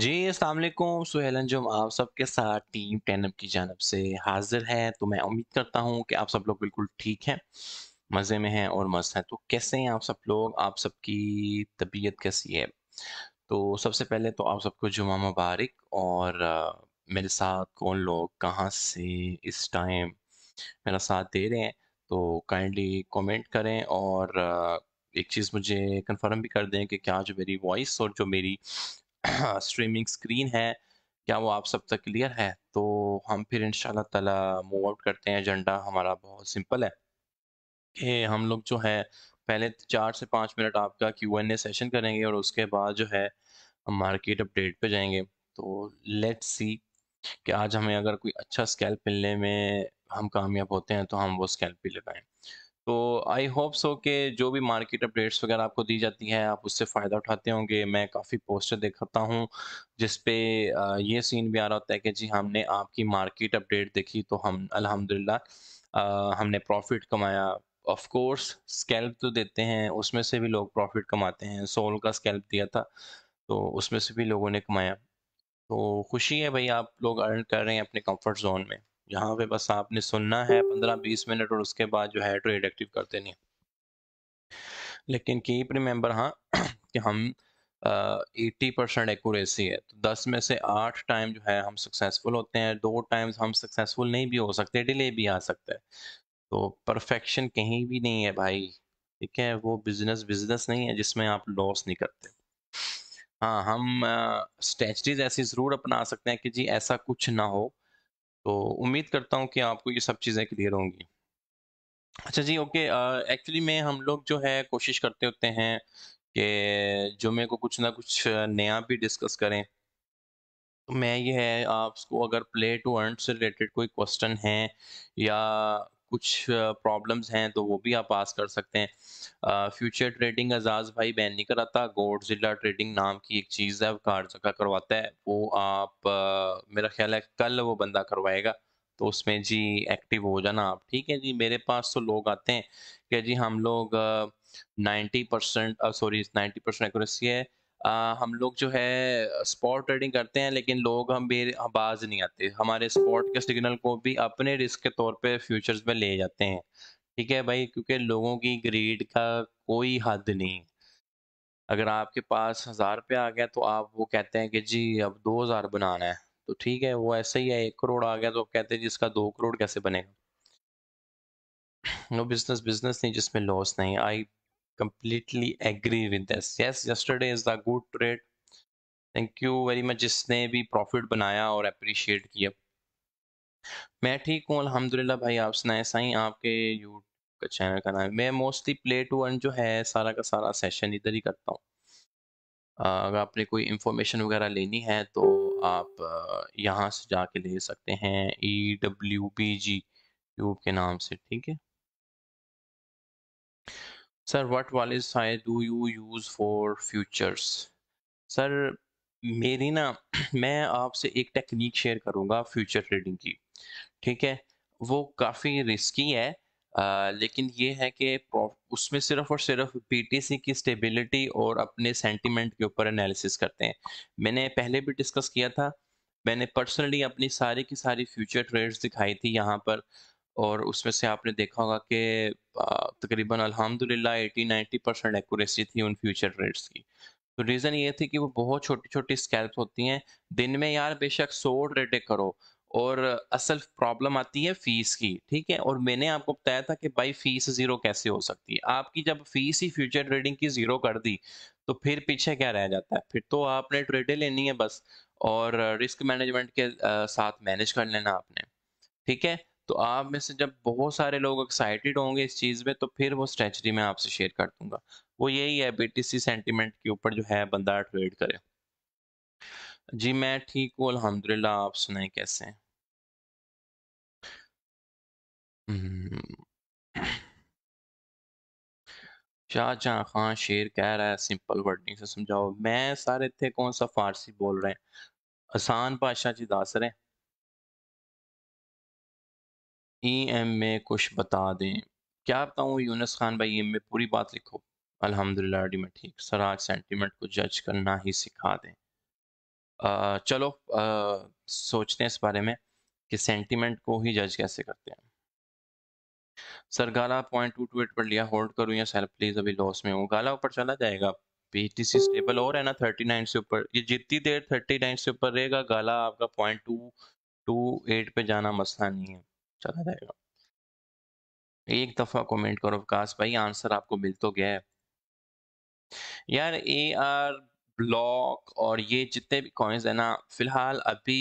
जी असलम सुहेल जुम आप सबके साथ टीम टेनअप की जानब से हाजिर है तो मैं उम्मीद करता हूँ कि आप सब लोग बिल्कुल ठीक हैं मज़े में हैं और मस्त हैं तो कैसे हैं आप सब लोग आप सबकी तबीयत कैसी है तो सबसे पहले तो आप सबको जुमा मुबारक और आ, मेरे साथ कौन लोग कहाँ से इस टाइम मेरा साथ दे रहे हैं तो काइंडली कमेंट करें और आ, एक चीज़ मुझे कंफर्म भी कर दें कि क्या जो मेरी वॉइस और जो मेरी स्ट्रीमिंग स्क्रीन है क्या वो आप सब तक क्लियर है तो हम फिर इन ताला मूव आउट करते हैं एजेंडा हमारा बहुत सिंपल है कि हम लोग जो है पहले चार से पाँच मिनट आपका क्यू एन ए सेशन करेंगे और उसके बाद जो है हम मार्केट अपडेट पे जाएंगे तो लेट्स सी कि आज हमें अगर कोई अच्छा स्कैल्प मिलने में हम कामयाब होते हैं तो हम वो स्कैल्प भी लगाएं तो आई होप सो कि जो भी मार्केट अपडेट्स वगैरह आपको दी जाती हैं आप उससे फ़ायदा उठाते होंगे मैं काफ़ी पोस्टर देखता हूँ जिस पे ये सीन भी आ रहा होता है कि जी हमने आपकी मार्केट अपडेट देखी तो हम अल्हम्दुलिल्लाह हमने प्रॉफिट कमाया ऑफ कोर्स स्कैल्प तो देते हैं उसमें से भी लोग प्रॉफिट कमाते हैं सोल का स्कैल्प दिया था तो उसमें से भी लोगों ने कमाया तो खुशी है भाई आप लोग अर्न कर रहे हैं अपने कम्फर्ट जोन में यहाँ पे बस आपने सुनना है पंद्रह बीस मिनट और उसके बाद जो है ट्रेड तो एक्टिव कर देनी है लेकिन कीप रिमेंबर हाँ कि हम एट्टी परसेंट एक्यूरेसी है तो दस में से आठ टाइम जो है हम सक्सेसफुल होते हैं दो टाइम्स हम सक्सेसफुल नहीं भी हो सकते डिले भी आ सकता है तो परफेक्शन कहीं भी नहीं है भाई ठीक है वो बिजनेस बिजनेस नहीं है जिसमें आप लॉस नहीं करते हाँ हम स्ट्रेटीज ऐसी ज़रूर अपना सकते हैं कि जी ऐसा कुछ ना हो तो उम्मीद करता हूँ कि आपको ये सब चीज़ें क्लियर होंगी अच्छा जी ओके एक्चुअली में हम लोग जो है कोशिश करते होते हैं कि जुमे को कुछ ना कुछ नया भी डिस्कस करें तो मैं ये है आपको अगर प्ले टू अर्न से रिलेटेड कोई क्वेश्चन है या कुछ प्रॉब्लम्स हैं तो वो भी आप पास कर सकते हैं फ्यूचर ट्रेडिंग आजाद भाई बैन नहीं कराता गोड जिला ट्रेडिंग नाम की एक चीज़ है कार्ड जगह करवाता है वो आप मेरा ख्याल है कल वो बंदा करवाएगा तो उसमें जी एक्टिव हो जाना आप ठीक है जी मेरे पास तो लोग आते हैं कि जी हम लोग ninety percent sorry ninety percent accuracy है आ, हम लोग जो है स्पॉट ट्रेडिंग करते हैं लेकिन लोग हम भी बाज नहीं आते हमारे स्पॉट के सिग्नल को भी अपने रिस्क के तौर पे फ्यूचर्स में ले जाते हैं ठीक है भाई क्योंकि लोगों की ग्रीड का कोई हद नहीं अगर आपके पास हज़ार रुपये आ गया तो आप वो कहते हैं कि जी अब दो हज़ार बनाना है तो ठीक है वो ऐसे ही है एक करोड़ आ गया तो आप कहते हैं जी इसका दो करोड़ कैसे बनेगा नो बिजनेस बिजनेस नहीं जिसमें लॉस नहीं I completely agree with this yes yesterday is the good trade thank you very much जिसने भी प्रॉफिट बनाया और appreciate किया मैं ठीक हूँ alhamdulillah भाई आप सुनाए साई आपके youtube का channel ka नाम main mostly play to earn जो है सारा का सारा सेशन इधर ही करता हूँ अगर आपने कोई इंफॉर्मेशन वगैरह लेनी है तो आप यहाँ से जाके ले सकते हैं ई डब्ल्यू पी जी यूब के नाम से ठीक है सर व्हाट वाले size do you use for futures sir मेरी ना मैं आपसे एक टेक्निक शेयर करूंगा फ्यूचर ट्रेडिंग की ठीक है वो काफ़ी रिस्की है आ, लेकिन ये है कि उसमें सिर्फ और सिर्फ बीटीसी की स्टेबिलिटी और अपने सेंटिमेंट के ऊपर एनालिसिस करते हैं मैंने पहले भी डिस्कस किया था मैंने पर्सनली अपनी सारी की सारी फ्यूचर ट्रेड्स दिखाई थी यहाँ पर और उसमें से आपने देखा होगा कि तकरीबन अल्हम्दुलिल्लाह 80-90 परसेंट एक्यूरेसी थी उन फ्यूचर रेट्स की तो रीज़न ये थी कि वो बहुत छोटी छोटी स्कैल्प होती हैं दिन में यार बेशक सौ ट्रेडें करो और असल प्रॉब्लम आती है फ़ीस की ठीक है और मैंने आपको बताया था कि भाई फ़ीस ज़ीरो कैसे हो सकती है आपकी जब फ़ीस ही फ्यूचर ट्रेडिंग की ज़ीरो कर दी तो फिर पीछे क्या रह जाता है फिर तो आपने ट्रेडें लेनी है बस और रिस्क मैनेजमेंट के साथ मैनेज कर लेना आपने ठीक है तो आप में से जब बहुत सारे लोग एक्साइटेड होंगे इस चीज़ में तो फिर वो स्ट्रेचरी मैं आपसे शेयर कर दूंगा वो यही है बीटीसी सेंटीमेंट के ऊपर जो है बंदा ट्रेड करे जी मैं ठीक हूँ अलहमदुल्ला आप सुनाए कैसे हैं हम्म। शाहजहाँ खान शेर कह रहा है सिंपल वर्डिंग से समझाओ मैं सारे थे कौन सा फारसी बोल रहे हैं आसान भाषा जी दस रहे हैं ई एम में कुछ बता दें क्या बताऊँ यूनस खान भाई एम में पूरी बात लिखो अल्हम्दुलिल्लाह डी में ठीक सर आज सेंटीमेंट को जज करना ही सिखा दें आ, चलो आ, सोचते हैं इस बारे में कि सेंटीमेंट को ही जज कैसे करते हैं सर गाला पॉइंट टू टू एट पर लिया होल्ड करूँ या सेल प्लीज अभी लॉस में हूँ गाला ऊपर चला जाएगा सी स्टेबल और है ना थर्टी नाइन से ऊपर ये जितनी देर थर्टी नाइन से ऊपर रहेगा गाला आपका पॉइंट टू टू एट पर जाना मसला नहीं है चला जाएगा एक दफा कमेंट करो विकास भाई आंसर आपको मिल तो गया है यार ए आर ब्लॉक और ये जितने भी कॉइन्स है ना फिलहाल अभी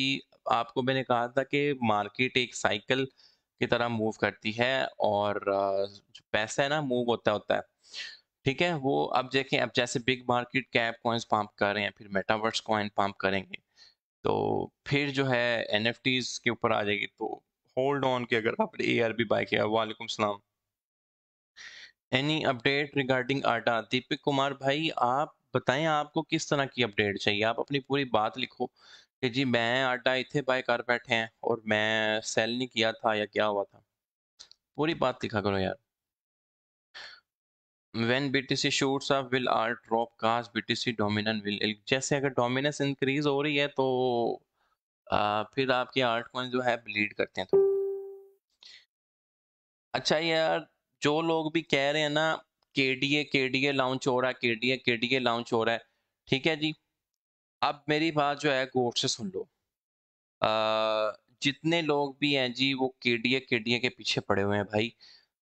आपको मैंने कहा था कि मार्केट एक साइकिल की तरह मूव करती है और जो पैसा है ना मूव होता होता है ठीक है वो अब देखें अब जैसे big market cap coins pump कर रहे हैं फिर मेटावर्स कॉइन पंप करेंगे तो फिर जो है एन के ऊपर आ जाएगी तो होल्ड ऑन के अगर आपने ए आर बी बाय किया वालेकुम सलाम एनी अपडेट रिगार्डिंग आटा दीपक कुमार भाई आप बताएं आपको किस तरह की अपडेट चाहिए आप अपनी पूरी बात लिखो कि जी मैं आटा इतने बाय कर बैठे हैं और मैं सेल नहीं किया था या क्या हुआ था पूरी बात लिखा करो यार when BTC shoots up will alt drop cause BTC dominance will जैसे अगर dominance increase हो रही है तो फिर आपके आर्ट कॉइन जो है ब्लीड करते हैं तो अच्छा यार जो लोग भी कह रहे हैं ना के डी ए के डी ए लॉन्च हो रहा है के डी ए के डी ए लॉन्च हो रहा है ठीक है जी अब मेरी बात जो है गौर से सुन लो आ, जितने लोग भी हैं जी वो के डी ए के डी ए के पीछे पड़े हुए हैं भाई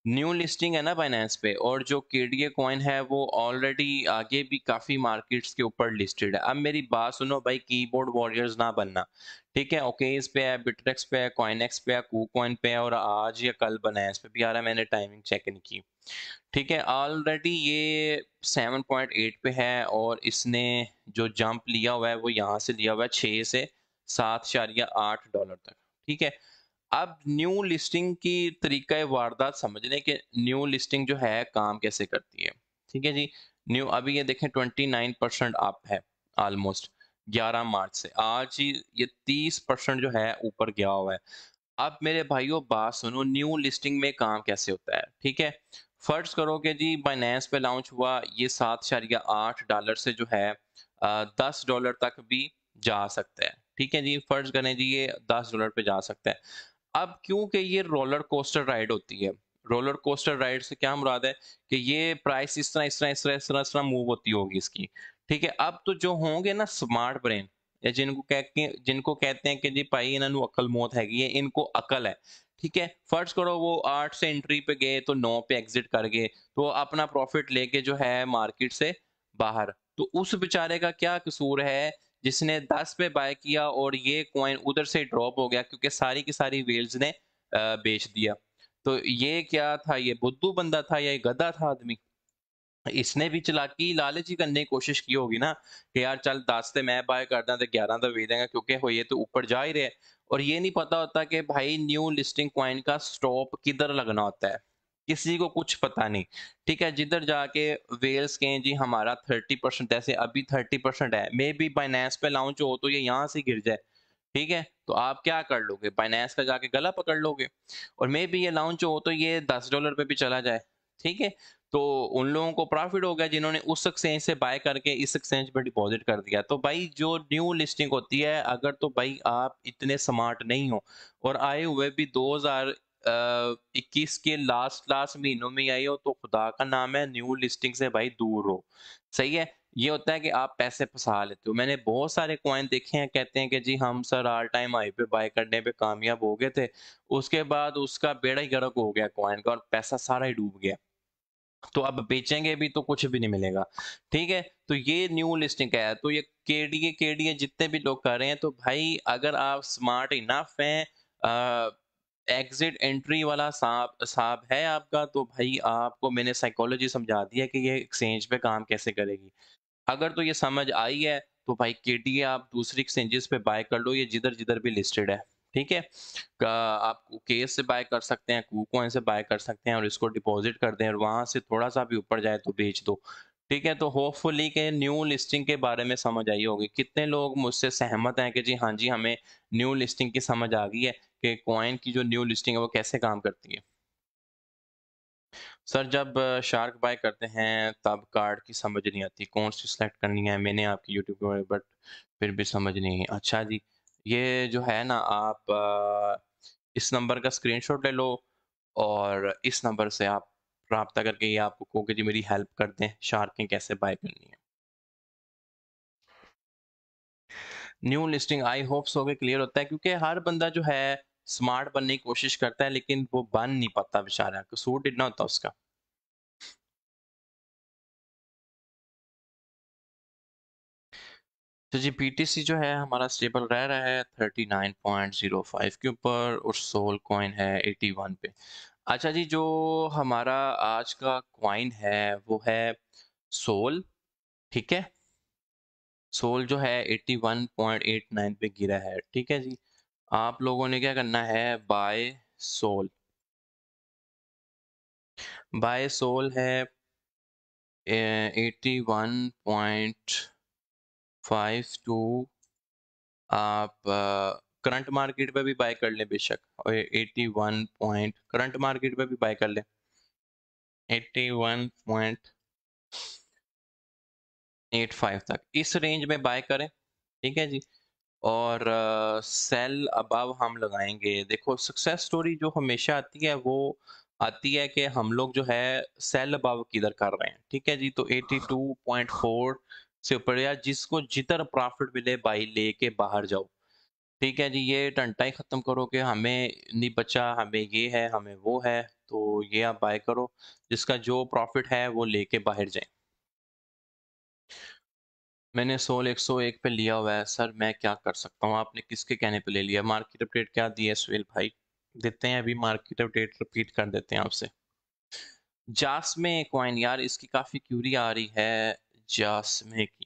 न्यू लिस्टिंग है ना बाइनेंस पे और जो के डी ए कॉइन है वो ऑलरेडी आगे भी काफ़ी मार्केट्स के ऊपर लिस्टेड है अब मेरी बात सुनो भाई कीबोर्ड वॉरियर्स ना बनना ठीक है ओकेज पे है बिट्रेक्स पे है एक्स पे है कू कॉइन पे है और आज या कल इस पे भी आ रहा है मैंने टाइमिंग चेक नहीं की ठीक है ऑलरेडी ये 7.8 पे है और इसने जो जंप लिया हुआ है वो यहाँ से लिया हुआ है छः से सात या आठ डॉलर तक ठीक है अब न्यू लिस्टिंग की तरीका वारदात समझने के न्यू लिस्टिंग जो है काम कैसे करती है ठीक है जी न्यू अभी ये देखें 29 परसेंट अप है ऑलमोस्ट 11 मार्च से आज ही ये 30 परसेंट जो है ऊपर गया हुआ है अब मेरे भाइयों बात सुनो न्यू लिस्टिंग में काम कैसे होता है ठीक है फर्ज करो कि जी बाइनेंस पे लॉन्च हुआ ये सात शरिया आठ डॉलर से जो है दस डॉलर तक भी जा सकता है ठीक है जी फर्ज करें जी ये दस डॉलर पे जा सकता है अब क्योंकि ये रोलर कोस्टर राइड होती है रोलर कोस्टर राइड से क्या मुराद है कि ये प्राइस इस तरह इस तरह इस तरह इस तरह इस तरह मूव होती होगी इसकी ठीक है अब तो जो होंगे ना स्मार्ट ब्रेन या जिनको कह के जिनको कहते हैं कि जी भाई इन्होंने अकल मौत हैगी है इनको अकल है ठीक है फर्ज करो वो आठ से एंट्री पे गए तो नौ पे एग्जिट कर गए तो अपना प्रॉफिट लेके जो है मार्केट से बाहर तो उस बेचारे का क्या कसूर है जिसने 10 पे बाय किया और ये कॉइन उधर से ड्रॉप हो गया क्योंकि सारी की सारी वेल्स ने बेच दिया तो ये क्या था ये बुद्धू बंदा था या गधा था आदमी इसने भी चलाकी लालच ही करने की कोशिश की होगी ना कि यार चल दस से मैं बाय कर दें तो ग्यारह तो बेच देंगे क्योंकि हो ये तो ऊपर जा ही रहे और ये नहीं पता होता कि भाई न्यू लिस्टिंग कॉइन का स्टॉप किधर लगना होता है किसी को कुछ पता नहीं ठीक है जिधर जाके वेल्स के जी हमारा थर्टी परसेंट ऐसे अभी थर्टी परसेंट है मे बी बाइनेंस पे लॉन्च हो तो ये यहाँ से गिर जाए ठीक है तो आप क्या कर लोगे बाइनेंस का जाके गला पकड़ लोगे और मे बी ये लॉन्च हो तो ये दस डॉलर पे भी चला जाए ठीक है तो उन लोगों को प्रॉफिट हो गया जिन्होंने उस एक्सचेंज से बाय करके इस एक्सचेंज पर डिपॉजिट कर दिया तो भाई जो न्यू लिस्टिंग होती है अगर तो भाई आप इतने स्मार्ट नहीं हो और आए हुए भी इक्कीस के लास्ट लास्ट महीनों में आई हो तो खुदा का नाम है न्यू लिस्टिंग से भाई दूर हो सही है ये होता है कि आप पैसे फंसा लेते हो मैंने बहुत सारे क्वाइन देखे हैं कहते हैं कि जी हम सर आल टाइम आई पे बाय करने पे कामयाब हो गए थे उसके बाद उसका बेड़ा ही गड़क हो गया क्वाइन का और पैसा सारा ही डूब गया तो अब बेचेंगे भी तो कुछ भी नहीं मिलेगा ठीक है तो ये न्यू लिस्टिंग है तो ये के केडीए जितने भी लोग कर रहे हैं तो भाई अगर आप स्मार्ट इनफ हैं एग्जिट एंट्री वाला साहब साहब है आपका तो भाई आपको मैंने साइकोलॉजी समझा दिया कि ये एक्सचेंज पे काम कैसे करेगी अगर तो ये समझ आई है तो भाई के आप दूसरी एक्सचेंजेस पे बाय कर लो ये जिधर जिधर भी लिस्टेड है ठीक है आप केस से बाय कर सकते हैं कूकोइन से बाय कर सकते हैं और इसको डिपॉजिट कर दें और वहां से थोड़ा सा भी ऊपर जाए तो बेच दो ठीक है तो होपफुली के न्यू लिस्टिंग के बारे में समझ आई होगी कितने लोग मुझसे सहमत हैं कि जी हाँ जी हमें न्यू लिस्टिंग की समझ आ गई है कि कॉइन की जो न्यू लिस्टिंग है वो कैसे काम करती है सर जब शार्क बाय करते हैं तब कार्ड की समझ नहीं आती कौन सी सिलेक्ट करनी है मैंने आपकी यूट्यूब पर बट फिर भी समझ नहीं है अच्छा जी ये जो है ना आप इस नंबर का स्क्रीनशॉट ले लो और इस नंबर से आप रबता करके ये आपको कहो कि जी मेरी हेल्प कर दें शार्कें कैसे बाय करनी है न्यू लिस्टिंग आई होप्स हो गए क्लियर होता है क्योंकि हर बंदा जो है स्मार्ट बनने की कोशिश करता है लेकिन वो बन नहीं पाता बेचारा कसूर इतना होता उसका तो जी पीटीसी जो है हमारा स्टेबल रह रहा है 39.05 के ऊपर और सोल कॉइन है 81 पे अच्छा जी जो हमारा आज का कॉइन है वो है सोल ठीक है सोल जो है 81.89 पे गिरा है ठीक है जी आप लोगों ने क्या करना है बाय सोल बाय सोल है eighty one point five two आप करंट मार्केट पे भी बाय कर ले बेशक और eighty one point current market पे भी बाय कर ले eighty one point eight five तक इस रेंज में बाय करें ठीक है जी और सेल अबव हम लगाएंगे देखो सक्सेस स्टोरी जो हमेशा आती है वो आती है कि हम लोग जो है सेल अबव किधर कर रहे हैं ठीक है जी तो 82.4 से ऊपर या जिसको जितर प्रॉफिट मिले बाई ले के बाहर जाओ ठीक है जी ये टंटा ही ख़त्म करो कि हमें नहीं बचा हमें ये है हमें वो है तो ये आप बाय करो जिसका जो प्रॉफिट है वो लेके बाहर जाए मैंने सोल 101 पे लिया हुआ है सर मैं क्या कर सकता हूँ आपने किसके कहने पे ले लिया मार्केट अपडेट क्या दिया है सुहेल भाई देते हैं अभी मार्केट अपडेट रिपीट कर देते हैं आपसे जासमे कॉइन यार इसकी काफ़ी क्यूरी आ रही है जासमे की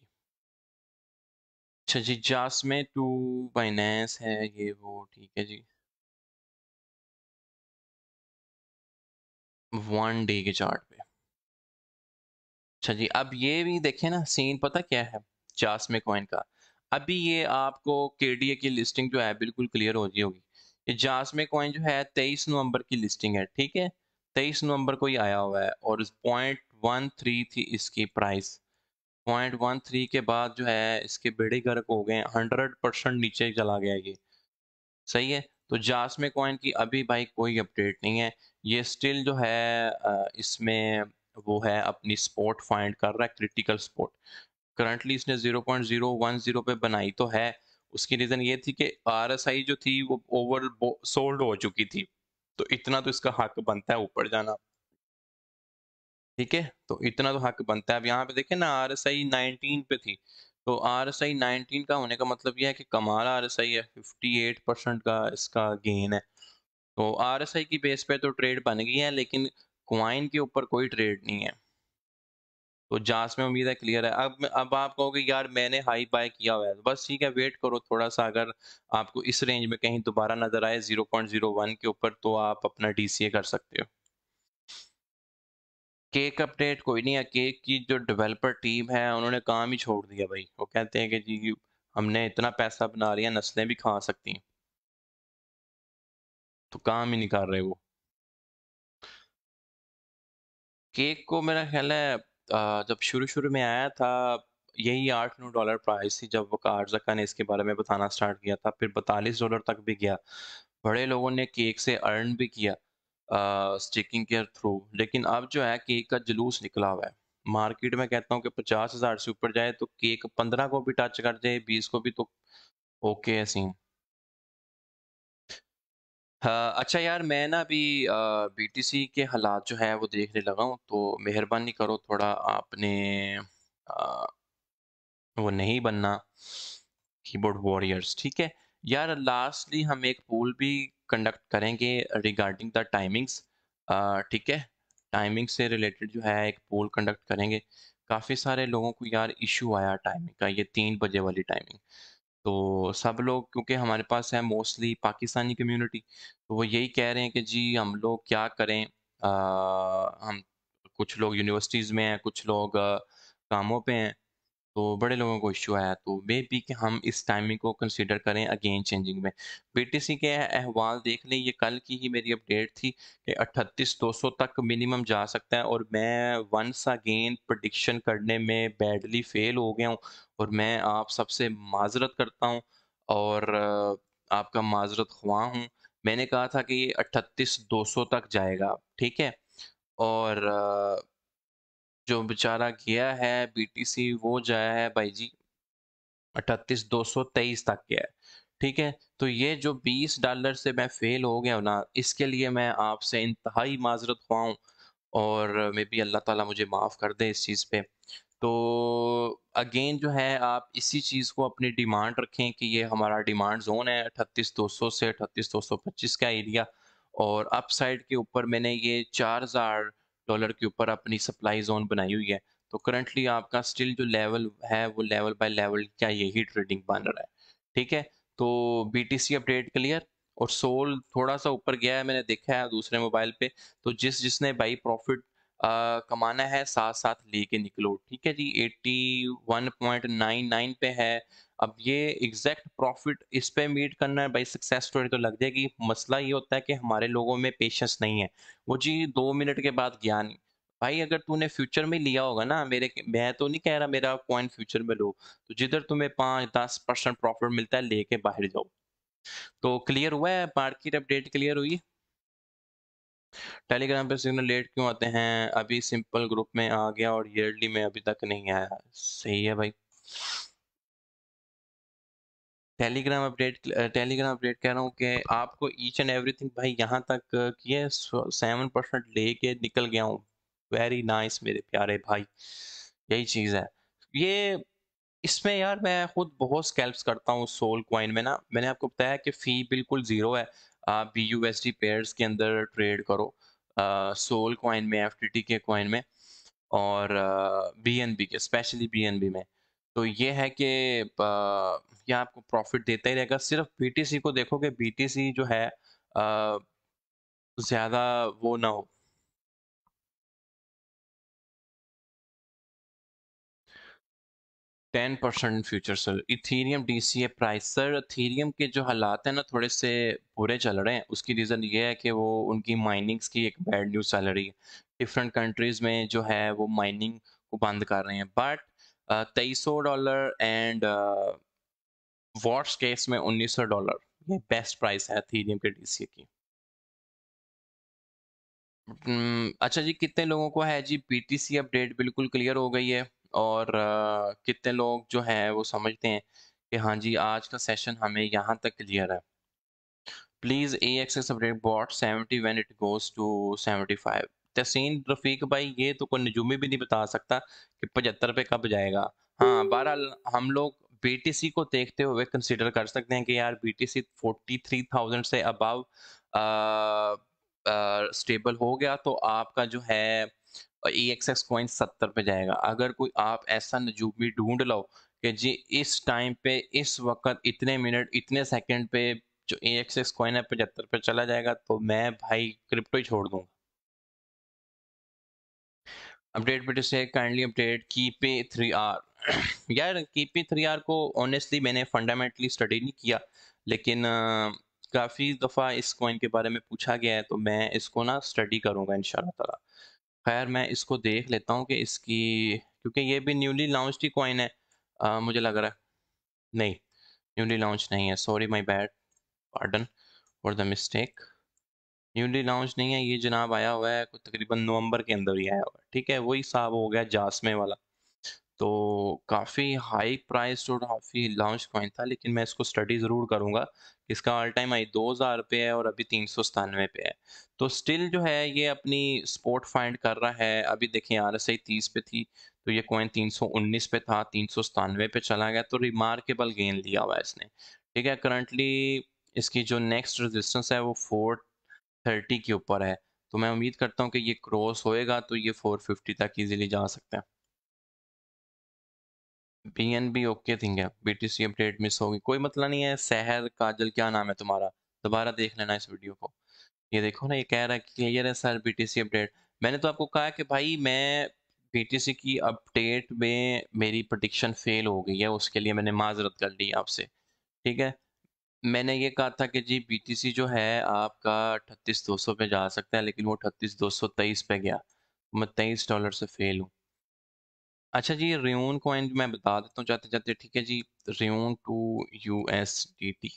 अच्छा जी जासमे टू फाइनेंस है ये वो ठीक है जी वन डे के चार्ट पे अच्छा जी अब ये भी देखें ना सीन पता क्या है जासमे कॉइन का अभी ये आपको के की लिस्टिंग जो है बिल्कुल क्लियर हो रही होगी ये जासमे कॉइन जो है तेईस नवंबर की लिस्टिंग है ठीक है तेईस नवंबर को ही आया हुआ है और पॉइंट वन थ्री थी इसकी प्राइस पॉइंट वन थ्री के बाद जो है इसके बेड़े गर्क हो गए हंड्रेड परसेंट नीचे चला गया ये सही है तो जासमे कॉइन की अभी भाई कोई अपडेट नहीं है ये स्टिल जो है इसमें वो है अपनी स्पोर्ट फाइंड कर रहा है क्रिटिकल स्पोर्ट करंटली इसने 0.010 पे बनाई तो है उसकी रीज़न ये थी कि आर जो थी वो ओवर सोल्ड हो चुकी थी तो इतना तो इसका हक बनता है ऊपर जाना ठीक है तो इतना तो हक बनता है अब यहाँ पे देखें ना आर एस आई नाइनटीन पे थी तो आर एस आई नाइनटीन का होने का मतलब यह है कि कमाल आर एस आई है फिफ्टी एट परसेंट का इसका गेन है तो आर एस आई की बेस पे तो ट्रेड बन गई है लेकिन क्वाइन के ऊपर कोई ट्रेड नहीं है तो जांच में उम्मीद है क्लियर है अब अब आप कहोगे यार मैंने हाई बाय किया हुआ है तो बस ठीक है वेट करो थोड़ा सा अगर आपको इस रेंज में कहीं दोबारा नजर आए 0.01 के ऊपर तो आप अपना डीसीए कर सकते हो केक अपडेट कोई नहीं है केक की जो डेवलपर टीम है उन्होंने काम ही छोड़ दिया भाई वो कहते हैं कि जी हमने इतना पैसा बना लिया नस्लें भी खा सकती हैं तो काम ही नहीं कर रहे वो केक को मेरा ख्याल है जब शुरू-शुरू में आया था, यही आठ नौ डॉलर प्राइस थी जब वकारज़का ने इसके बारे में बताना स्टार्ट किया था, फिर बतालीस डॉलर तक भी गया। बड़े लोगों ने केक से अर्न भी किया स्टिकिंग के थ्रू, लेकिन अब जो है केक का जुलूस निकला हुआ है। मार्केट में कहता हूँ कि पचास हजार से ऊपर जाए तो केक पंद्रह को भी टच कर जाए, बीस को भी तो ओके है सीन। अच्छा यार मैं ना अभी बीटीसी के हालात जो है वो देखने लगा हूँ तो मेहरबानी करो थोड़ा आपने आ, वो नहीं बनना कीबोर्ड वॉरियर्स ठीक है यार लास्टली हम एक पोल भी कंडक्ट करेंगे रिगार्डिंग द टाइमिंग्स ठीक है टाइमिंग से रिलेटेड जो है एक पोल कंडक्ट करेंगे काफ़ी सारे लोगों को यार इशू आया टाइमिंग का ये तीन बजे वाली टाइमिंग तो सब लोग क्योंकि हमारे पास है मोस्टली पाकिस्तानी कम्युनिटी तो वो यही कह रहे हैं कि जी हम लोग क्या करें आ, हम कुछ लोग यूनिवर्सिटीज़ में हैं कुछ लोग आ, कामों पे हैं तो बड़े लोगों को इश्यू आया तो मे बी कि हम इस टाइमिंग को कंसिडर करें अगेन चेंजिंग में बीटीसी के अहवाल देख लें ये कल की ही मेरी अपडेट थी कि अट्ठतीस दो सौ तक मिनिमम जा सकता है और मैं वंस अगेन प्रडिक्शन करने में बैडली फेल हो गया हूँ और मैं आप सबसे माजरत करता हूँ और आपका माजरत ख्वा हूँ मैंने कहा था कि ये अट्ठतीस दो सौ तक जाएगा ठीक है और जो बेचारा गया है बीटीसी वो जाया है भाई जी अठतीस दो सौ तेईस तक गया है ठीक है तो ये जो बीस डॉलर से मैं फेल हो गया हूँ ना इसके लिए मैं आपसे इंतहाई माजरत खुआऊँ और मे बी अल्लाह ताला मुझे माफ़ कर दे इस चीज़ पे तो अगेन जो है आप इसी चीज़ को अपनी डिमांड रखें कि ये हमारा डिमांड जोन है अठतीस दो सौ से अठतीस दो सौ पच्चीस का एरिया और अप साइड के ऊपर मैंने ये चार हज़ार डॉलर के ऊपर अपनी सप्लाई जोन बनाई हुई है तो करंटली आपका स्टिल जो लेवल है वो लेवल बाय लेवल क्या यही ट्रेडिंग बन रहा है ठीक है तो बीटीसी अपडेट क्लियर और सोल थोड़ा सा ऊपर गया है मैंने देखा है दूसरे मोबाइल पे तो जिस जिसने भाई प्रॉफिट कमाना है साथ साथ लेके निकलो ठीक है जी 81.99 पे है अब ये एग्जैक्ट प्रॉफिट इस पे मीट करना है भाई सक्सेस स्टोरी तो लग जाएगी मसला ये होता है कि हमारे लोगों में पेशेंस नहीं है वो जी दो मिनट के बाद ज्ञान भाई अगर तूने फ्यूचर में लिया होगा ना मेरे मैं तो नहीं कह रहा मेरा पॉइंट फ्यूचर में लो तो जिधर तुम्हें पाँच दस परसेंट प्रॉफिट मिलता है लेके बाहर जाओ तो क्लियर हुआ है मार्केट अपडेट क्लियर हुई टेलीग्राम पे सिग्नल लेट क्यों आते हैं अभी सिंपल ग्रुप में आ गया और ईयरली में अभी तक नहीं आया सही है भाई टेलीग्राम अपडेट टेलीग्राम अपडेट कह रहा हूँ कि आपको ईच एंड एवरीथिंग भाई यहाँ तक किए सेवन परसेंट ले के निकल गया हूँ वेरी नाइस मेरे प्यारे भाई यही चीज़ है ये इसमें यार मैं खुद बहुत स्कैल्प करता हूँ सोल क्वाइन में ना मैंने आपको बताया कि फ़ी बिल्कुल ज़ीरो है आप B U S D pairs के अंदर ट्रेड करो सोल uh, क्वाइन में एफ टी टी के कॉइन में और बी एन बी के स्पेशली बी एन बी में तो ये है कि ये आपको प्रॉफिट देता ही रहेगा सिर्फ बीटीसी को देखोगे बीटीसी जो है ज़्यादा वो ना हो ten percent future sir Ethereum D C A price sir Ethereum के जो हालात हैं ना थोड़े से बुरे चल रहे हैं उसकी रीज़न ये है कि वो उनकी माइनिंग्स की एक बैड न्यूज़ चल रही है डिफरेंट कंट्रीज़ में जो है वो माइनिंग को बंद कर रहे हैं बट सौ डॉलर एंड वॉट्स केस में उन्नीस सौ डॉलर ये बेस्ट प्राइस है थीरियम के सी की हम्म, अच्छा जी कितने लोगों को है जी सी अपडेट बिल्कुल क्लियर हो गई है और uh, कितने लोग जो है वो समझते हैं कि हाँ जी आज का सेशन हमें यहाँ तक क्लियर है please a access update bot seventy when it goes to seventy five Tahseen Rafiq भाई ये तो कोई नजूमी भी नहीं बता सकता कि पचहत्तर पे कब जाएगा हाँ बहरहाल हम लोग बीटीसी को देखते हुए कंसिडर कर सकते हैं कि यार बीटीसी 43,000 से अबव स्टेबल हो गया तो आपका जो है ई एक्स एक्स कॉइन सत्तर पे जाएगा अगर कोई आप ऐसा नजूबी ढूंढ लो कि जी इस टाइम पे इस वक्त इतने मिनट इतने सेकंड पे जो ए एक्स एक्स कॉइन है पचहत्तर पे चला जाएगा तो मैं भाई क्रिप्टो ही छोड़ दूंगा अपडेट पे टू से काइंडली अपडेट की पे थ्री आर यार की पे थ्री आर को ऑनेस्टली मैंने फंडामेंटली स्टडी नहीं किया लेकिन काफ़ी दफ़ा इस कॉइन के बारे में पूछा गया है तो मैं इसको ना स्टडी करूँगा इन ताला खैर मैं इसको देख लेता हूँ कि इसकी क्योंकि ये भी न्यूली लॉन्च ही कॉइन है आ, मुझे लग रहा है नहीं न्यूली लॉन्च नहीं है सॉरी माई बैड पार्डन और द मिस्टेक न्यूली लॉन्च नहीं है ये जनाब आया हुआ है तकरीबन नवंबर के अंदर ही आया हुआ है ठीक है वही साहब हो गया जासमे वाला तो काफ़ी हाई प्राइस और काफ़ी लॉन्च कॉइन था लेकिन मैं इसको स्टडी ज़रूर करूँगा इसका ऑल टाइम आई दो हज़ार पे है और अभी तीन सौ सतानवे पे है तो स्टिल जो है ये अपनी स्पोर्ट फाइंड कर रहा है अभी देखें आर एस आई तीस पे थी तो ये कॉइन तीन सौ उन्नीस पे था तीन सौ सतानवे पे चला गया तो रिमार्केबल गेन लिया हुआ है इसने ठीक है करंटली इसकी जो नेक्स्ट रेजिस्टेंस है वो फोर थर्टी के ऊपर है तो मैं उम्मीद करता हूँ कि ये क्रॉस होएगा तो ये फोर फिफ्टी तक ईजिली जा सकते हैं B N B okay thing है B T C update miss होगी कोई मतलब नहीं है सहर काजल क्या नाम है तुम्हारा दोबारा देख लेना इस वीडियो को ये देखो ना ये कह रहा है क्लियर है sir B T C update मैंने तो आपको कहा कि भाई मैं बी टी सी की अपडेट में मेरी प्रडिक्शन फेल हो गई है उसके लिए मैंने माजरत कर ली आपसे ठीक है मैंने ये कहा था कि जी बीटीसी जो है आपका अठतीस दो सौ पे जा सकता है लेकिन वो अठतीस दो सौ तेईस पे गया मैं तेईस डॉलर से फेल हूँ अच्छा जी रेयून कॉइन मैं बता देता हूँ जाते जाते ठीक है जी रेयून to U S D T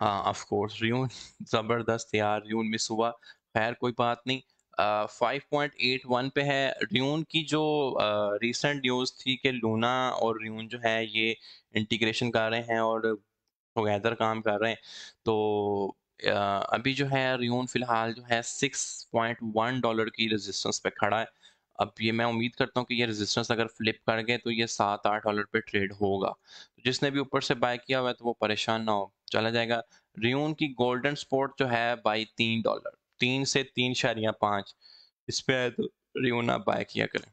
हाँ ऑफकोर्स कोर्स ज़बरदस्त यार रेयून मिस हुआ खैर कोई बात नहीं 5.81 पे है रियून की जो रिसेंट न्यूज़ थी कि लूना और रियून जो है ये इंटीग्रेशन कर रहे हैं और टुगेदर काम कर रहे हैं तो अभी जो है रियून फ़िलहाल जो है 6.1 डॉलर की रेजिस्टेंस पे खड़ा है अब ये मैं उम्मीद करता हूँ कि ये रेजिस्टेंस अगर फ्लिप कर गए तो ये सात आठ डॉलर पे ट्रेड होगा तो जिसने भी ऊपर से बाय किया हुआ है तो वो परेशान ना हो चला जाएगा रियून की गोल्डन स्पॉट जो है बाई तीन डॉलर तीन से तीन शारिया पांच इस पर तो आप बाय किया करें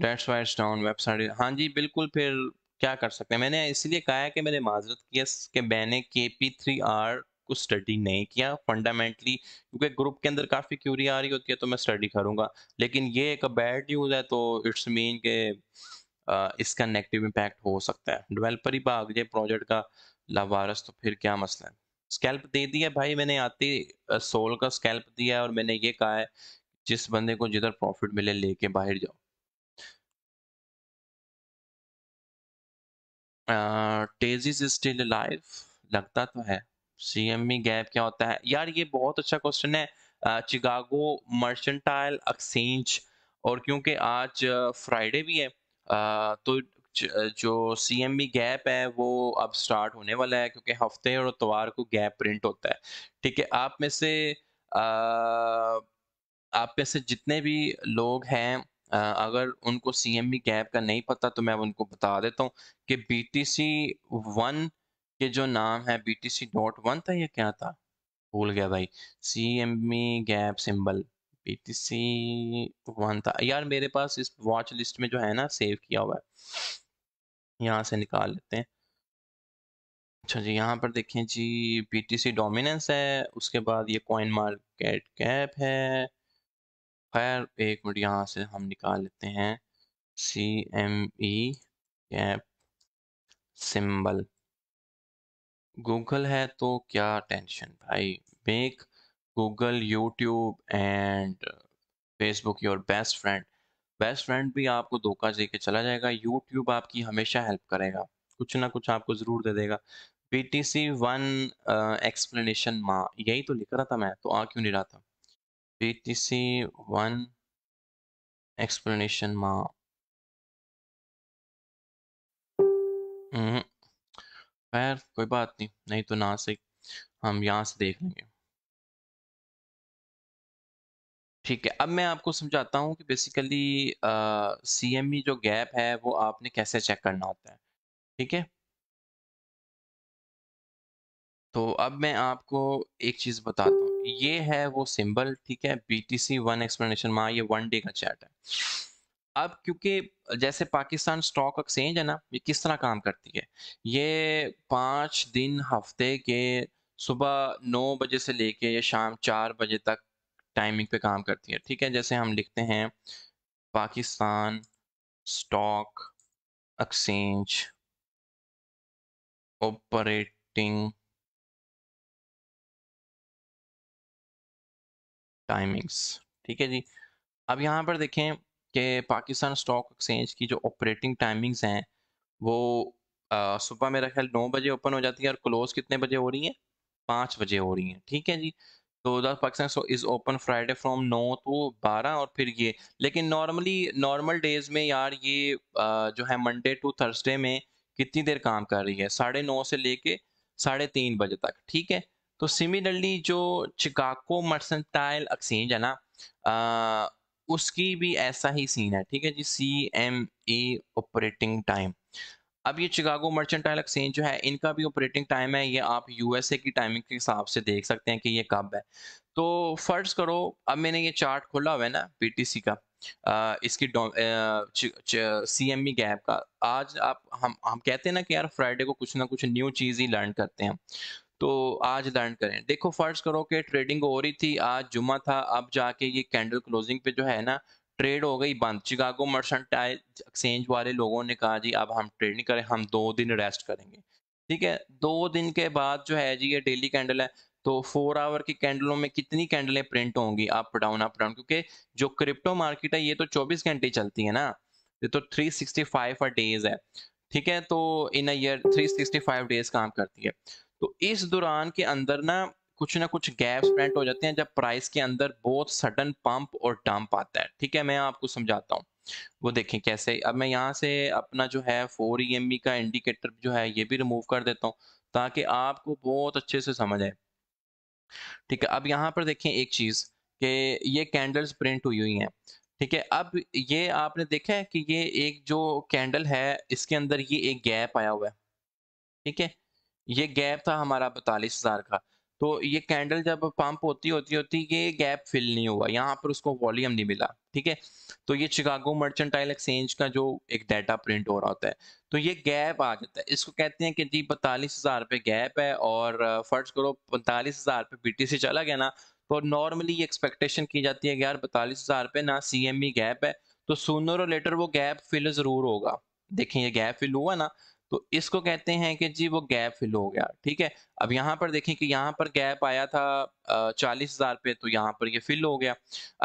डेट्स वाइट डाउन वेबसाइट हाँ जी बिल्कुल फिर क्या कर सकते हैं मैंने इसलिए कहा है कि मैंने माजरत किया कि मैंने के पी थ्री आर को स्टडी नहीं किया फंडामेंटली क्योंकि ग्रुप के अंदर काफ़ी क्यूरी आ रही होती है तो मैं स्टडी करूँगा लेकिन ये एक बैड न्यूज़ है तो इट्स मीन के आ, इसका नेगेटिव इम्पैक्ट हो सकता है डेवलपर ही भाग जाए प्रोजेक्ट का लावारस तो फिर क्या मसला है स्कैल्प दे दिया भाई मैंने आते सोल का स्कैल्प दिया और मैंने ये कहा है जिस बंदे को जिधर प्रॉफिट मिले लेके बाहर जाओ टेजिस स्टिल लाइफ लगता तो है सीएमई गैप क्या होता है यार ये बहुत अच्छा क्वेश्चन है चिकागो मर्चेंटाइल एक्सचेंज और क्योंकि आज फ्राइडे भी है तो जो सी एम बी गैप है वो अब स्टार्ट होने वाला है क्योंकि हफ्ते और इतवार को गैप प्रिंट होता है ठीक है आप में से आ, आप में से जितने भी लोग हैं अगर उनको सी एम बी गैप का नहीं पता तो मैं उनको बता देता हूँ कि बी टी सी वन के जो नाम है B T C dot one था या क्या था भूल गया भाई C M B gap symbol B T C one था यार मेरे पास इस वॉच लिस्ट में जो है ना सेव किया हुआ है यहाँ से निकाल लेते हैं अच्छा जी यहाँ पर देखें जी बीटीसी डोमिनेंस है उसके बाद ये कॉइन मार्केट कैप है खैर एक मिनट यहाँ से हम निकाल लेते हैं C M E cap symbol Google है तो क्या टेंशन भाई make Google YouTube and Facebook your best friend best friend भी आपको धोखा दे के चला जाएगा यूट्यूब आपकी हमेशा हेल्प करेगा कुछ ना कुछ आपको ज़रूर दे देगा B T C one explanation माँ यही तो लिख रहा था मैं तो आ क्यों नहीं रहा था B T C one explanation माँ हम्म, खैर कोई बात नहीं नहीं तो ना से हम यहाँ से देख लेंगे ठीक है अब मैं आपको समझाता हूँ कि बेसिकली सी एम ई जो गैप है वो आपने कैसे चेक करना होता है ठीक है तो अब मैं आपको एक चीज़ बताता हूँ ये है वो सिंबल ठीक है B T C one explanation माँ ये वन डे का चैट है अब क्योंकि जैसे पाकिस्तान स्टॉक एक्सचेंज है ना ये किस तरह काम करती है ये पाँच दिन हफ्ते के सुबह नौ बजे से लेके या शाम चार बजे तक टाइमिंग पे काम करती है ठीक है जैसे हम लिखते हैं Pakistan stock exchange operating timings ठीक है जी अब यहाँ पर देखें कि पाकिस्तान स्टॉक एक्सचेंज की जो ऑपरेटिंग टाइमिंग्स हैं वो सुबह मेरा ख्याल नौ बजे ओपन हो जाती है और क्लोज कितने बजे हो रही है पाँच बजे हो रही है ठीक है जी दो Pakistan is open Friday from नौ टू बारह और फिर ये लेकिन नॉर्मली नॉर्मल डेज में यार ये जो है मंडे टू थर्सडे में कितनी देर काम कर रही है साढ़े नौ से लेके साढ़े तीन बजे तक ठीक है तो सिमिलरली जो चिकाको मर्सेंटाइल एक्सचेंज है ना आ, उसकी भी ऐसा ही सीन है ठीक है जी C M E operating time अब ये शिकागो मर्चेंटाइल एक्सचेंज जो है इनका भी ऑपरेटिंग टाइम है ये आप यूएसए की टाइमिंग के हिसाब से देख सकते हैं कि ये कब है तो फर्ज करो अब मैंने ये चार्ट खोला हुआ है ना पीटीसी का आ, इसकी सी एम ई गैप का आज आप हम हम कहते हैं ना कि यार फ्राइडे को कुछ ना कुछ न्यू चीज़ ही लर्न करते हैं तो आज लर्न करें देखो फर्ज करो कि ट्रेडिंग हो रही थी आज जुमा था अब जाके ये कैंडल क्लोजिंग पे जो है ना ट्रेड हो गई बंद शिकागो मर्सेंटाइज एक्सचेंज वाले लोगों ने कहा जी अब हम ट्रेड नहीं करें हम दो दिन रेस्ट करेंगे ठीक है दो दिन के बाद जो है जी ये डेली कैंडल है तो फोर आवर की कैंडलों में कितनी कैंडलें प्रिंट होंगी अप डाउन अप डाउन क्योंकि जो क्रिप्टो मार्केट है ये तो 24 घंटे चलती है ना ये तो 365 सिक्सटी फाइव डेज है ठीक है तो in a three sixty days काम करती है तो इस दौरान के अंदर ना कुछ ना कुछ गैप्स प्रिंट हो जाते हैं जब प्राइस के अंदर बहुत सडन पंप और डंप आता है ठीक है मैं आपको समझाता हूँ वो देखें कैसे अब मैं यहाँ से अपना जो है फोर ई e का इंडिकेटर जो है ये भी रिमूव कर देता हूँ ताकि आपको बहुत अच्छे से समझ आए ठीक है अब यहाँ पर देखें एक चीज़ कि ये कैंडल्स प्रिंट हुई हुई हैं ठीक है अब ये आपने देखा है कि ये एक जो कैंडल है इसके अंदर ये एक गैप आया हुआ है ठीक है ये गैप था हमारा बतालीस हज़ार का तो ये कैंडल जब पंप होती होती होती ये गैप फिल नहीं हुआ यहाँ पर उसको वॉल्यूम नहीं मिला ठीक है तो ये शिकागो मर्चेंटाइल एक्सचेंज का जो एक डाटा प्रिंट हो रहा होता है तो ये गैप आ जाता है इसको कहते हैं कि जी पैंतालीस हज़ार रुपये गैप है और फर्ज करो पैंतालीस हज़ार रुपये बी टी सी चला गया ना तो नॉर्मली ये एक्सपेक्टेशन की जाती है यार पैंतालीस हज़ार रुपये ना सी एम ई गैप है तो सोनर और लेटर वो गैप फिल ज़रूर होगा देखें ये गैप फिल हुआ ना तो इसको कहते हैं कि जी वो गैप फिल हो गया ठीक है अब यहाँ पर देखें कि यहाँ पर गैप आया था चालीस हज़ार पे तो यहाँ पर ये फिल हो गया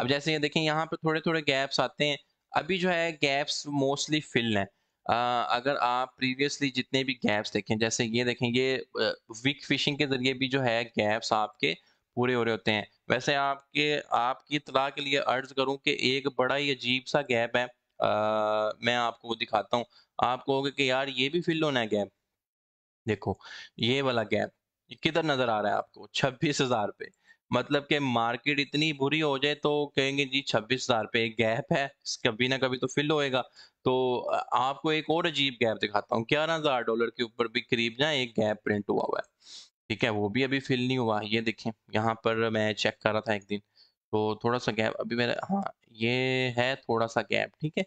अब जैसे ये देखें यहाँ पर थोड़े थोड़े गैप्स आते हैं अभी जो है गैप्स मोस्टली फिल हैं अगर आप प्रीवियसली जितने भी गैप्स देखें जैसे ये देखें ये विक फिशिंग के ज़रिए भी जो है गैप्स आपके पूरे हो रहे होते हैं वैसे आपके आपकी इतला के लिए अर्ज करूं कि एक बड़ा ही अजीब सा गैप है आ, मैं आपको वो दिखाता हूँ आप कहोगे कि यार ये भी फिल होना है गैप देखो ये वाला गैप किधर नजर आ रहा है आपको छब्बीस हजार पे मतलब कि मार्केट इतनी बुरी हो जाए तो कहेंगे जी छब्बीस हजार पे एक गैप है कभी ना कभी तो फिल होएगा तो आपको एक और अजीब गैप दिखाता हूँ ग्यारह हजार डॉलर के ऊपर भी करीब ना एक गैप प्रिंट हुआ हुआ है ठीक है वो भी अभी फिल नहीं हुआ ये देखें यहाँ पर मैं चेक कर रहा था एक दिन तो थोड़ा सा गैप अभी मैंने हाँ ये है थोड़ा सा गैप ठीक है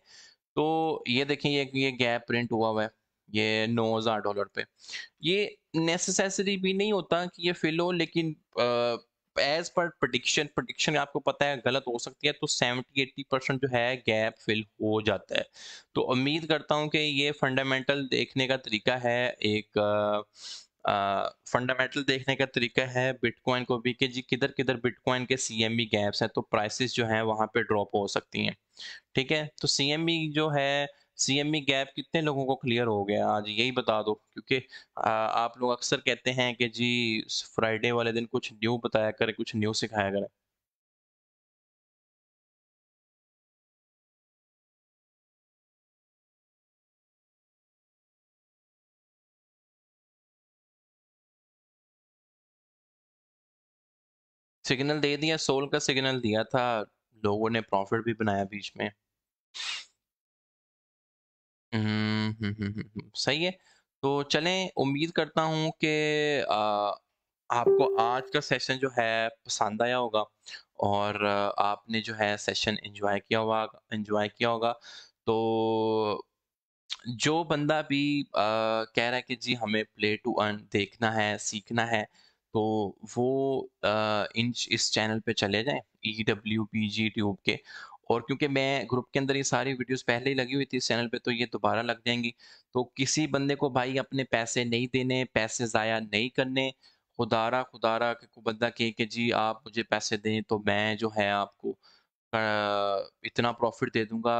तो ये देखें ये ये गैप प्रिंट हुआ हुआ है ये नौ हज़ार डॉलर पे ये नेसेसरी भी नहीं होता कि ये फिल हो लेकिन एज पर प्रडिक्शन प्रडिक्शन आपको पता है गलत हो सकती है तो सेवेंटी एट्टी परसेंट जो है गैप फिल हो जाता है तो उम्मीद करता हूँ कि ये फंडामेंटल देखने का तरीका है एक फंडामेंटल देखने का तरीका है बिटकॉइन को भी कि जी किधर किधर बिटकॉइन के सी गैप्स हैं तो प्राइसेस जो है वहाँ पे ड्रॉप हो सकती हैं ठीक है तो सी जो है सी गैप कितने लोगों को क्लियर हो गया आज यही बता दो क्योंकि आप लोग अक्सर कहते हैं कि जी फ्राइडे वाले दिन कुछ न्यू बताया करें कुछ न्यू सिखाया करें सिग्नल दे दिया सोल का सिग्नल दिया था लोगों ने प्रॉफिट भी बनाया बीच में हम्म, हम्म, हम्म, सही है तो चलें उम्मीद करता हूँ कि आपको आज का सेशन जो है पसंद आया होगा और आपने जो है सेशन एंजॉय किया होगा एंजॉय किया होगा तो जो बंदा भी आ, कह रहा है कि जी हमें प्ले टू अर्न देखना है सीखना है तो वो अ, इन इस चैनल पे चले जाए E W P G tube के और क्योंकि मैं ग्रुप के अंदर ये सारी वीडियोस पहले ही लगी हुई थी इस चैनल पे तो ये दोबारा लग जाएंगी तो किसी बंदे को भाई अपने पैसे नहीं देने पैसे ज़ाया नहीं करने खुदारा खुदारा के को बंदा कहे कि जी आप मुझे पैसे दें तो मैं जो है आपको इतना प्रॉफिट दे दूंगा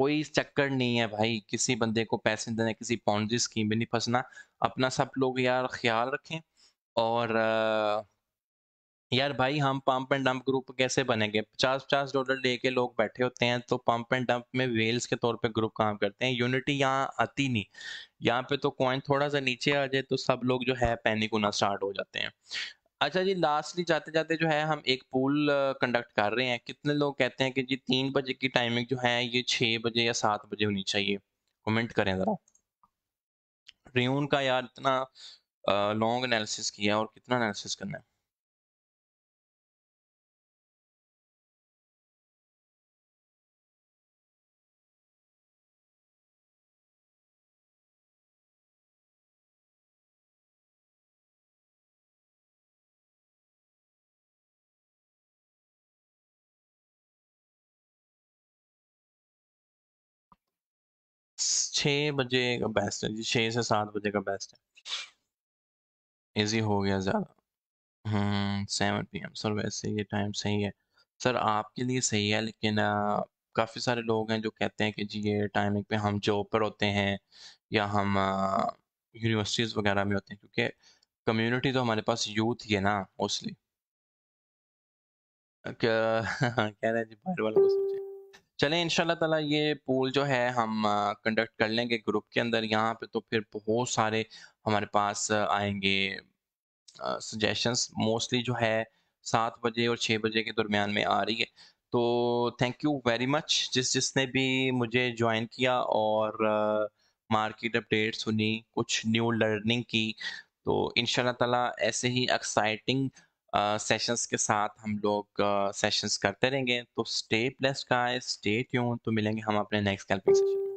कोई चक्कर नहीं है भाई किसी बंदे को पैसे देने किसी पौजी स्कीम में नहीं फंसना अपना सब लोग यार ख्याल रखें और यार भाई हम पंप एंड डंप ग्रुप कैसे बनेंगे पचास पचास डॉलर लेके लोग बैठे होते हैं तो पंप एंड डंप में वेल्स के तौर पे ग्रुप काम करते हैं यूनिटी यहाँ आती नहीं यहाँ पे तो कॉइन थोड़ा सा नीचे आ जाए तो सब लोग जो है पैनिक होना स्टार्ट हो जाते हैं अच्छा जी लास्टली जाते जाते जो है हम एक पूल कंडक्ट कर रहे हैं कितने लोग कहते हैं कि जी तीन बजे की टाइमिंग जो है ये छः बजे या सात बजे होनी चाहिए कमेंट करें ज़रा रेउन का यार इतना लॉन्ग एनालिसिस किया और कितना एनालिसिस करना है छः बजे का बेस्ट है जी छः से सात बजे का बेस्ट है इजी हो गया ज़्यादा हम्म, सेवन पी एम सर वैसे ये टाइम सही है सर आपके लिए सही है लेकिन काफ़ी सारे लोग हैं जो कहते हैं कि जी ये टाइमिंग पे हम जॉब पर होते हैं या हम यूनिवर्सिटीज़ वगैरह में होते हैं क्योंकि कम्युनिटी तो हमारे पास यूथ ही है ना मोस्टली कह रहे हैं जी बाहर वालों को सोचें चलें इंशाल्लाह ताला ये पोल जो है हम कंडक्ट कर लेंगे ग्रुप के अंदर यहाँ पे तो फिर बहुत सारे हमारे पास आएंगे सजेशंस मोस्टली जो है सात बजे और छः बजे के दरमियान में आ रही है तो थैंक यू वेरी मच जिस जिसने भी मुझे ज्वाइन किया और मार्केट अपडेट सुनी कुछ न्यू लर्निंग की तो इन ताला ऐसे ही एक्साइटिंग सेशंस के साथ हम लोग सेशंस करते रहेंगे तो स्टे प्लस का स्टे ट्यून तो मिलेंगे हम अपने नेक्स्ट कैल्पिंग सेशन